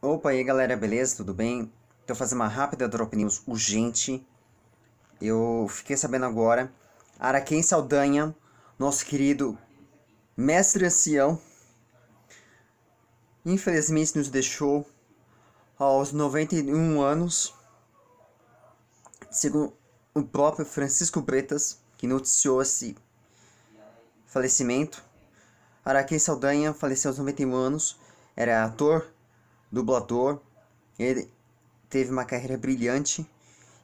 Opa, aí galera, beleza? Tudo bem? Tô fazendo uma rápida Drop News urgente. Eu fiquei sabendo agora. Araquém Saldanha, nosso querido mestre ancião, infelizmente nos deixou aos 91 anos. Segundo o próprio Francisco Bretas, que noticiou esse falecimento, Araquém Saldanha faleceu aos 91 anos, era ator dublador. Ele teve uma carreira brilhante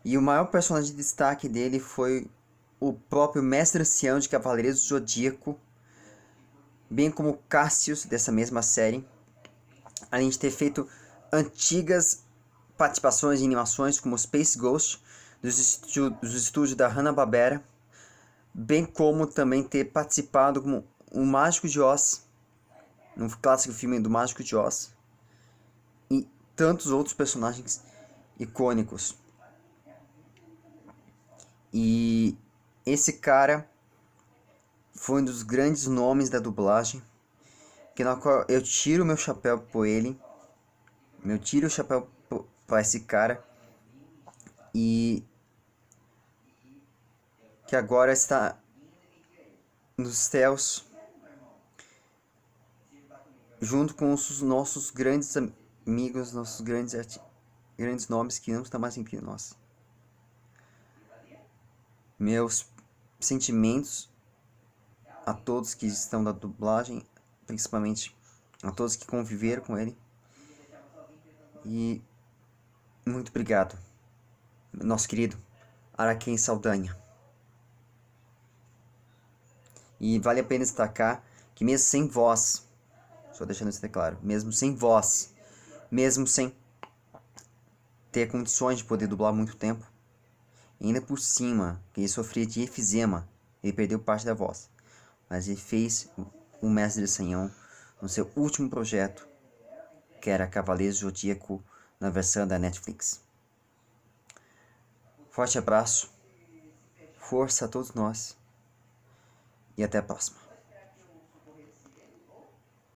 e o maior personagem de destaque dele foi o próprio Mestre Ancião de Cavaleiros do Zodíaco, bem como Cassius dessa mesma série, além de ter feito antigas participações em animações como Space Ghost, dos, dos estúdios da Hanna-Barbera, bem como também ter participado como O Mágico de Oz, no clássico filme do Mágico de Oz, tantos outros personagens icônicos. E esse cara foi um dos grandes nomes da dublagem, que na qual eu tiro meu chapéu por ele. Eu tiro o chapéu para esse cara e que agora está nos céus junto com os nossos grandes amigos amigos, nossos grandes, grandes nomes que não estão tá mais entre nós. Meus sentimentos a todos que estão da dublagem, principalmente a todos que conviveram com ele. E muito obrigado, nosso querido Araquém Saldanha. E vale a pena destacar que mesmo sem voz, só deixando isso claro, mesmo sem voz, mesmo sem ter condições de poder dublar muito tempo. E ainda por cima, ele sofria de efizema, ele perdeu parte da voz. Mas ele fez o Mestre Sanhão no seu último projeto, que era Cavaleiro Zodíaco, na versão da Netflix. Forte abraço, força a todos nós e até a próxima.